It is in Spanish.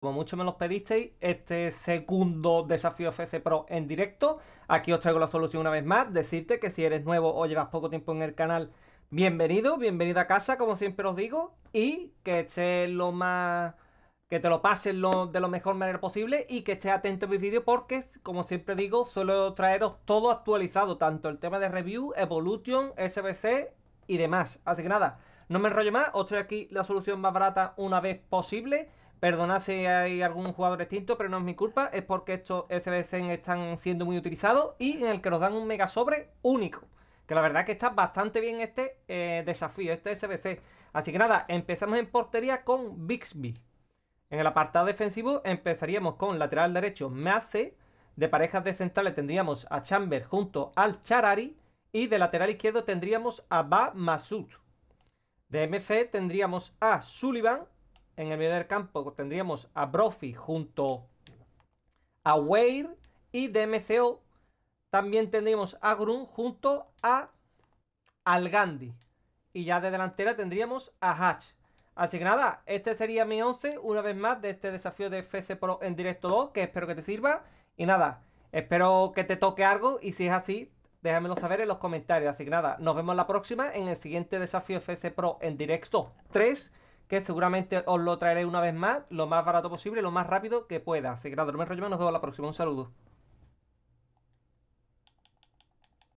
Como mucho me los pedisteis, este segundo desafío FC Pro en directo. Aquí os traigo la solución una vez más. Decirte que si eres nuevo o llevas poco tiempo en el canal, bienvenido, bienvenido a casa, como siempre os digo. Y que lo más. que te lo pases de la mejor manera posible y que estés atento a mis vídeos porque, como siempre digo, suelo traeros todo actualizado, tanto el tema de review, Evolution, SBC y demás. Así que nada, no me enrollo más, os traigo aquí la solución más barata una vez posible. Perdona si hay algún jugador extinto, pero no es mi culpa. Es porque estos SBC están siendo muy utilizados y en el que nos dan un mega sobre único. Que la verdad que está bastante bien este eh, desafío, este SBC. Así que nada, empezamos en portería con Bixby. En el apartado defensivo empezaríamos con lateral derecho Mace. De parejas de centrales tendríamos a Chamber junto al Charari. Y de lateral izquierdo tendríamos a Ba Masut. De MC tendríamos a Sullivan en el medio del campo tendríamos a Brophy junto a Weir y DMCO también tendríamos a Grun junto a Al Gandhi Y ya de delantera tendríamos a Hatch. Así que nada, este sería mi 11 una vez más de este desafío de FC Pro en directo 2, que espero que te sirva. Y nada, espero que te toque algo y si es así, déjamelo saber en los comentarios. Así que nada, nos vemos la próxima en el siguiente desafío FC Pro en directo 3 que seguramente os lo traeré una vez más, lo más barato posible, lo más rápido que pueda. Así que nada, no me enrollo nos vemos la próxima. Un saludo.